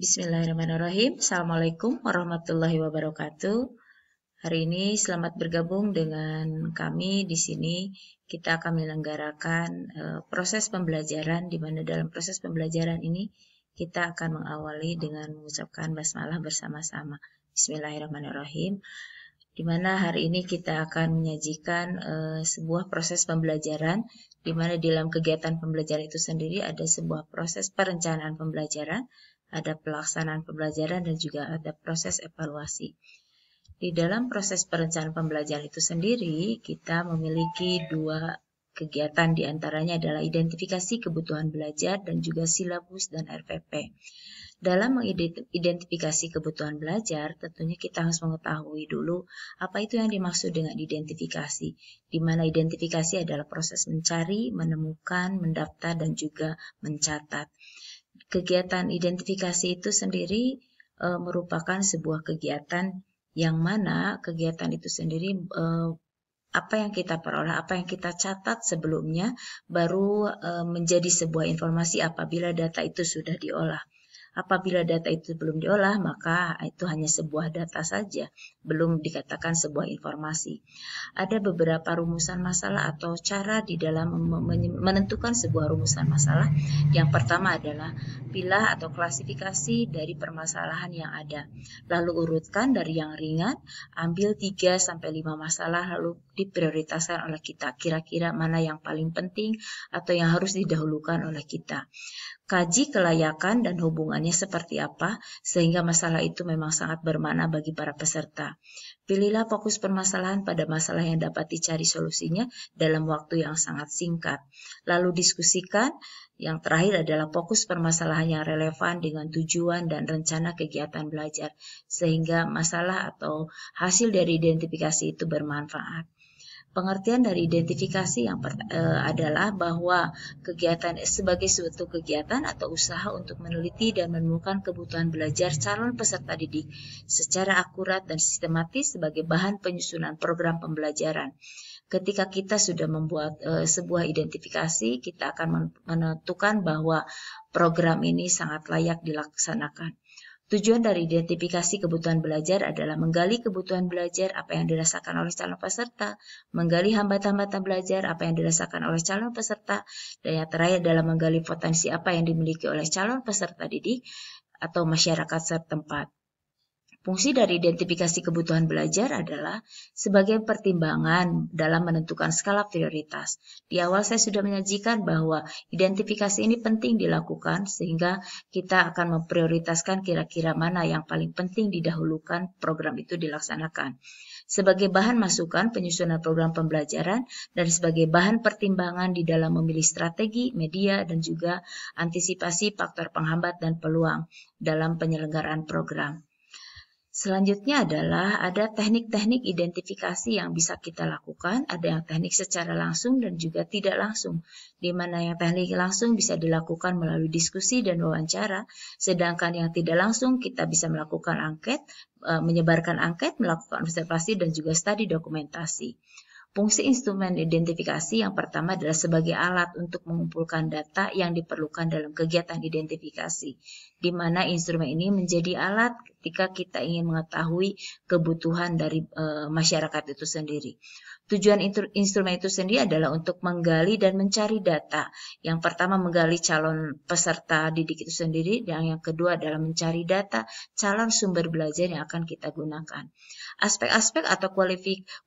Bismillahirrahmanirrahim. Assalamualaikum warahmatullahi wabarakatuh. Hari ini selamat bergabung dengan kami di sini. Kita akan menyelenggarakan e, proses pembelajaran di mana dalam proses pembelajaran ini kita akan mengawali dengan mengucapkan basmalah bersama-sama. Bismillahirrahmanirrahim. Di mana hari ini kita akan menyajikan e, sebuah proses pembelajaran di mana dalam kegiatan pembelajaran itu sendiri ada sebuah proses perencanaan pembelajaran ada pelaksanaan pembelajaran, dan juga ada proses evaluasi. Di dalam proses perencanaan pembelajaran itu sendiri, kita memiliki dua kegiatan diantaranya adalah identifikasi kebutuhan belajar dan juga silabus dan RPP. Dalam mengidentifikasi kebutuhan belajar, tentunya kita harus mengetahui dulu apa itu yang dimaksud dengan identifikasi, di mana identifikasi adalah proses mencari, menemukan, mendaftar, dan juga mencatat kegiatan identifikasi itu sendiri e, merupakan sebuah kegiatan yang mana kegiatan itu sendiri e, apa yang kita peroleh, apa yang kita catat sebelumnya, baru e, menjadi sebuah informasi apabila data itu sudah diolah. Apabila data itu belum diolah, maka itu hanya sebuah data saja, belum dikatakan sebuah informasi. Ada beberapa rumusan masalah atau cara di dalam menentukan sebuah rumusan masalah. Yang pertama adalah pilah atau klasifikasi dari permasalahan yang ada. Lalu urutkan dari yang ringan, ambil 3 5 masalah lalu diprioritaskan oleh kita. Kira-kira mana yang paling penting atau yang harus didahulukan oleh kita kaji kelayakan dan hubungannya seperti apa, sehingga masalah itu memang sangat bermakna bagi para peserta. Pilihlah fokus permasalahan pada masalah yang dapat dicari solusinya dalam waktu yang sangat singkat. Lalu diskusikan, yang terakhir adalah fokus permasalahan yang relevan dengan tujuan dan rencana kegiatan belajar, sehingga masalah atau hasil dari identifikasi itu bermanfaat. Pengertian dari identifikasi yang per, e, adalah bahwa kegiatan sebagai suatu kegiatan atau usaha untuk meneliti dan menemukan kebutuhan belajar calon peserta didik secara akurat dan sistematis sebagai bahan penyusunan program pembelajaran. Ketika kita sudah membuat e, sebuah identifikasi, kita akan menentukan bahwa program ini sangat layak dilaksanakan. Tujuan dari identifikasi kebutuhan belajar adalah menggali kebutuhan belajar apa yang dirasakan oleh calon peserta, menggali hambatan-hambatan belajar apa yang dirasakan oleh calon peserta, dan yang terakhir adalah menggali potensi apa yang dimiliki oleh calon peserta didik atau masyarakat setempat. Fungsi dari identifikasi kebutuhan belajar adalah sebagai pertimbangan dalam menentukan skala prioritas. Di awal saya sudah menyajikan bahwa identifikasi ini penting dilakukan sehingga kita akan memprioritaskan kira-kira mana yang paling penting didahulukan program itu dilaksanakan. Sebagai bahan masukan penyusunan program pembelajaran dan sebagai bahan pertimbangan di dalam memilih strategi, media, dan juga antisipasi faktor penghambat dan peluang dalam penyelenggaraan program. Selanjutnya adalah ada teknik-teknik identifikasi yang bisa kita lakukan, ada yang teknik secara langsung dan juga tidak langsung, di mana yang teknik langsung bisa dilakukan melalui diskusi dan wawancara, sedangkan yang tidak langsung kita bisa melakukan angket, e, menyebarkan angket, melakukan observasi dan juga studi dokumentasi. Fungsi instrumen identifikasi yang pertama adalah sebagai alat untuk mengumpulkan data yang diperlukan dalam kegiatan identifikasi, di mana instrumen ini menjadi alat ketika kita ingin mengetahui kebutuhan dari e, masyarakat itu sendiri. Tujuan instrumen itu sendiri adalah untuk menggali dan mencari data. Yang pertama menggali calon peserta didik itu sendiri, dan yang kedua adalah mencari data calon sumber belajar yang akan kita gunakan. Aspek-aspek atau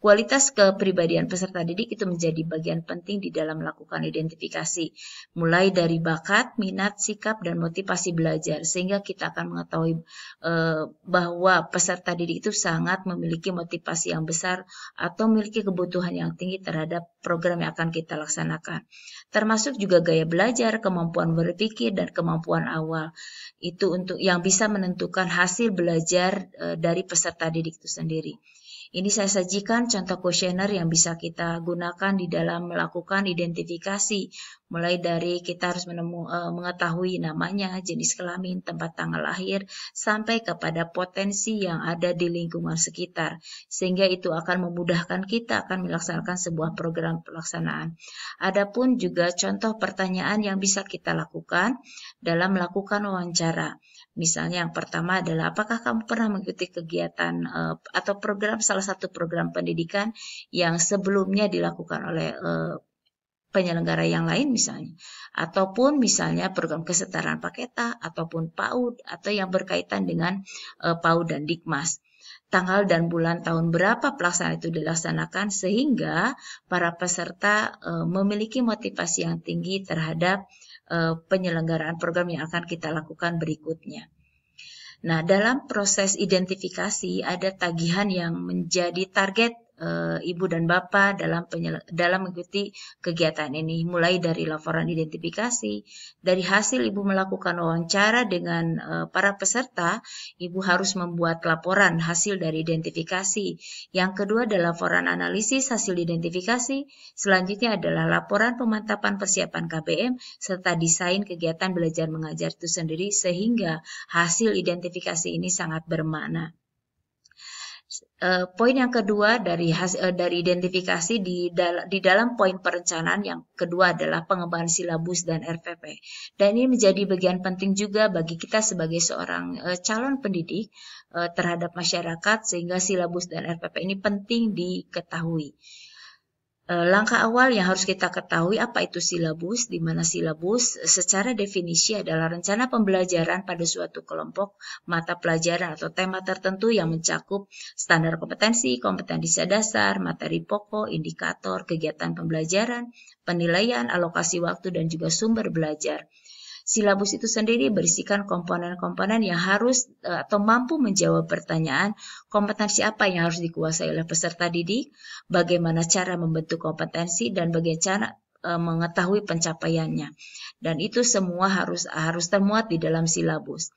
kualitas kepribadian peserta didik itu menjadi bagian penting di dalam melakukan identifikasi, mulai dari bakat, minat, sikap, dan motivasi belajar, sehingga kita akan mengetahui e, bahwa peserta didik itu sangat memiliki motivasi yang besar atau memiliki kebutuhan yang tinggi terhadap program yang akan kita laksanakan termasuk juga gaya belajar, kemampuan berpikir, dan kemampuan awal. Itu untuk yang bisa menentukan hasil belajar e, dari peserta didik itu sendiri. Ini saya sajikan contoh kuesioner yang bisa kita gunakan di dalam melakukan identifikasi mulai dari kita harus menemu, uh, mengetahui namanya, jenis kelamin, tempat tanggal lahir, sampai kepada potensi yang ada di lingkungan sekitar, sehingga itu akan memudahkan kita akan melaksanakan sebuah program pelaksanaan. Adapun juga contoh pertanyaan yang bisa kita lakukan dalam melakukan wawancara. Misalnya yang pertama adalah apakah kamu pernah mengikuti kegiatan eh, atau program salah satu program pendidikan yang sebelumnya dilakukan oleh eh, penyelenggara yang lain misalnya ataupun misalnya program kesetaraan paketa ataupun PAUD atau yang berkaitan dengan e, PAUD dan Dikmas. Tanggal dan bulan tahun berapa pelaksanaan itu dilaksanakan sehingga para peserta e, memiliki motivasi yang tinggi terhadap e, penyelenggaraan program yang akan kita lakukan berikutnya. Nah, dalam proses identifikasi ada tagihan yang menjadi target uh, ibu dan bapak dalam dalam mengikuti kegiatan ini mulai dari laporan identifikasi dari hasil ibu melakukan wawancara dengan uh, para peserta ibu harus membuat laporan hasil dari identifikasi yang kedua adalah laporan analisis hasil identifikasi selanjutnya adalah laporan pemantapan persiapan KBM serta desain kegiatan belajar mengajar itu sendiri sehingga hasil identifikasi ini sangat bermakna Eh, poin yang kedua dari has, eh, dari identifikasi di dalam di dalam poin perencanaan yang kedua adalah pengembangan silabus dan RPP. Dan ini menjadi bagian penting juga bagi kita sebagai seorang eh, calon pendidik terhadap masyarakat sehingga silabus dan RPP ini penting diketahui. Eh, langkah awal yang harus kita ketahui apa itu silabus, di mana silabus secara definisi adalah rencana pembelajaran pada suatu kelompok mata pelajaran atau tema tertentu yang mencakup standar kompetensi, kompetensi dasar, materi pokok, indikator, kegiatan pembelajaran, penilaian, alokasi waktu, dan juga sumber belajar. Silabus itu sendiri berisikan komponen-komponen yang harus eh, atau mampu menjawab pertanyaan kompetensi apa yang harus dikuasai oleh peserta didik, bagaimana cara membentuk kompetensi dan bagaimana cara eh, mengetahui pencapaiannya. Dan itu semua harus harus termuat di dalam silabus.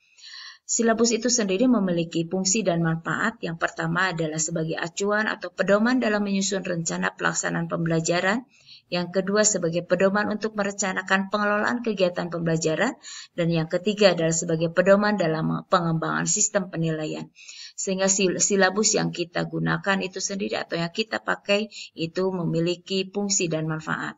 Silabus itu sendiri memiliki fungsi dan manfaat. Yang pertama adalah sebagai acuan atau pedoman dalam menyusun rencana pelaksanaan pembelajaran yang kedua sebagai pedoman untuk merencanakan pengelolaan kegiatan pembelajaran, dan yang ketiga adalah sebagai pedoman dalam pengembangan sistem penilaian. Sehingga silabus yang kita gunakan itu sendiri atau yang kita pakai itu memiliki fungsi dan manfaat.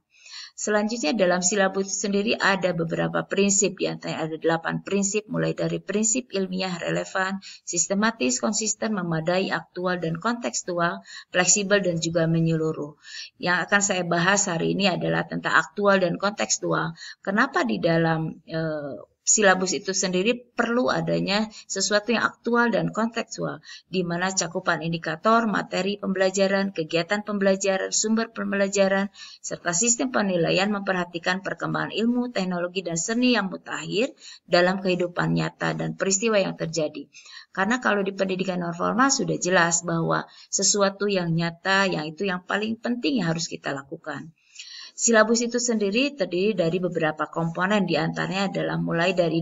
Selanjutnya dalam silabus itu sendiri ada beberapa prinsip, di antaranya ada delapan prinsip, mulai dari prinsip ilmiah relevan, sistematis, konsisten, memadai, aktual, dan kontekstual, fleksibel, dan juga menyeluruh. Yang akan saya bahas hari ini adalah tentang aktual dan kontekstual. Kenapa di dalam eh, silabus itu sendiri perlu adanya sesuatu yang aktual dan kontekstual, di mana cakupan indikator, materi pembelajaran, kegiatan pembelajaran, sumber pembelajaran, serta sistem penilaian memperhatikan perkembangan ilmu, teknologi, dan seni yang mutakhir dalam kehidupan nyata dan peristiwa yang terjadi. Karena kalau di pendidikan non formal sudah jelas bahwa sesuatu yang nyata, yang itu yang paling penting yang harus kita lakukan. Silabus itu sendiri terdiri dari beberapa komponen diantaranya adalah mulai dari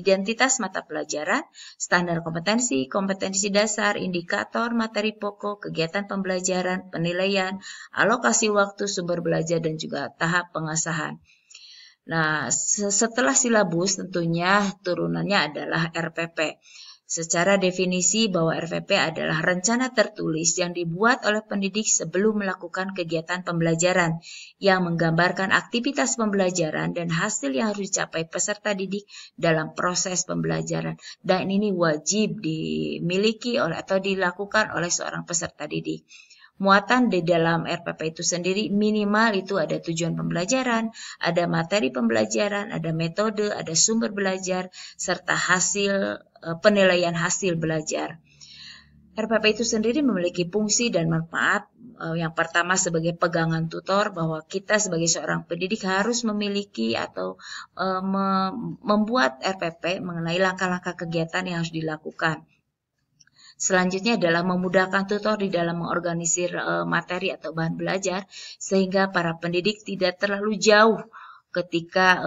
identitas mata pelajaran, standar kompetensi, kompetensi dasar, indikator, materi pokok, kegiatan pembelajaran, penilaian, alokasi waktu, sumber belajar, dan juga tahap pengasahan. Nah, setelah silabus tentunya turunannya adalah RPP. Secara definisi bahwa RVP adalah rencana tertulis yang dibuat oleh pendidik sebelum melakukan kegiatan pembelajaran yang menggambarkan aktivitas pembelajaran dan hasil yang harus dicapai peserta didik dalam proses pembelajaran dan ini wajib dimiliki oleh atau dilakukan oleh seorang peserta didik muatan di dalam RPP itu sendiri minimal itu ada tujuan pembelajaran, ada materi pembelajaran, ada metode, ada sumber belajar, serta hasil Eh, penilaian hasil belajar. RPP itu sendiri memiliki fungsi dan manfaat. Eh, yang pertama sebagai pegangan tutor bahwa kita sebagai seorang pendidik harus memiliki atau eh, membuat RPP mengenai langkah-langkah kegiatan yang harus dilakukan. Selanjutnya adalah memudahkan tutor di dalam mengorganisir materi atau bahan belajar sehingga para pendidik tidak terlalu jauh ketika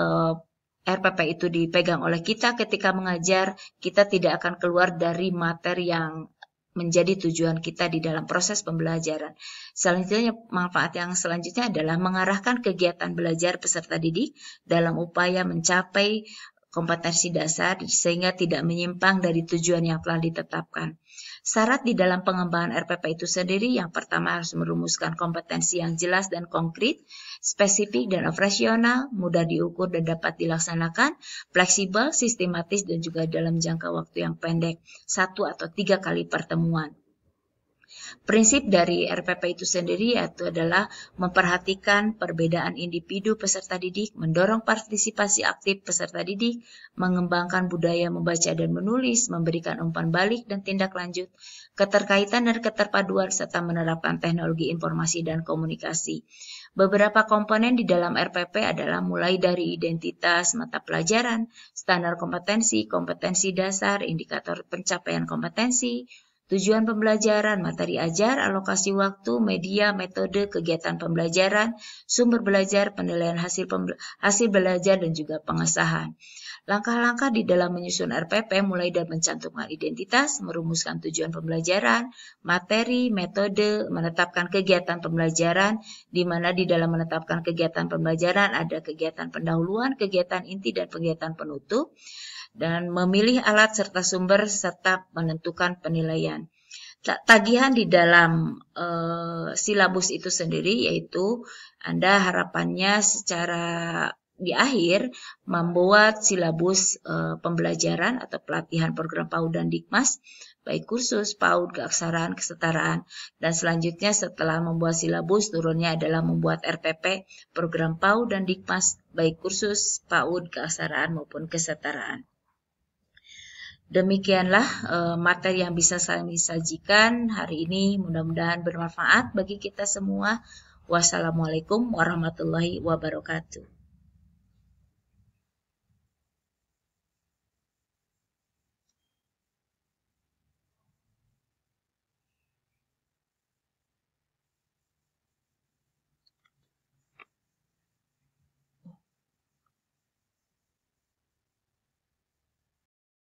RPP itu dipegang oleh kita ketika mengajar, kita tidak akan keluar dari materi yang menjadi tujuan kita di dalam proses pembelajaran. Selanjutnya, manfaat yang selanjutnya adalah mengarahkan kegiatan belajar peserta didik dalam upaya mencapai kompetensi dasar sehingga tidak menyimpang dari tujuan yang telah ditetapkan. Syarat di dalam pengembangan RPP itu sendiri yang pertama harus merumuskan kompetensi yang jelas dan konkret, spesifik dan operasional, mudah diukur dan dapat dilaksanakan, fleksibel, sistematis dan juga dalam jangka waktu yang pendek, satu atau tiga kali pertemuan. Prinsip dari RPP itu sendiri yaitu adalah memperhatikan perbedaan individu peserta didik, mendorong partisipasi aktif peserta didik, mengembangkan budaya membaca dan menulis, memberikan umpan balik dan tindak lanjut, keterkaitan dan keterpaduan serta menerapkan teknologi informasi dan komunikasi. Beberapa komponen di dalam RPP adalah mulai dari identitas mata pelajaran, standar kompetensi, kompetensi dasar, indikator pencapaian kompetensi, tujuan pembelajaran, materi ajar, alokasi waktu, media, metode, kegiatan pembelajaran, sumber belajar, penilaian hasil, hasil belajar, dan juga pengesahan. Langkah-langkah di dalam menyusun RPP mulai dari mencantumkan identitas, merumuskan tujuan pembelajaran, materi, metode, menetapkan kegiatan pembelajaran, di mana di dalam menetapkan kegiatan pembelajaran ada kegiatan pendahuluan, kegiatan inti, dan kegiatan penutup dan memilih alat serta sumber serta menentukan penilaian. Tagihan di dalam e, silabus itu sendiri yaitu Anda harapannya secara di akhir membuat silabus e, pembelajaran atau pelatihan program PAUD dan Dikmas baik kursus, PAUD, keaksaraan, kesetaraan dan selanjutnya setelah membuat silabus turunnya adalah membuat RPP program PAUD dan Dikmas baik kursus, PAUD, keaksaraan maupun kesetaraan. Demikianlah uh, materi yang bisa saya sajikan hari ini. Mudah-mudahan bermanfaat bagi kita semua. Wassalamualaikum warahmatullahi wabarakatuh.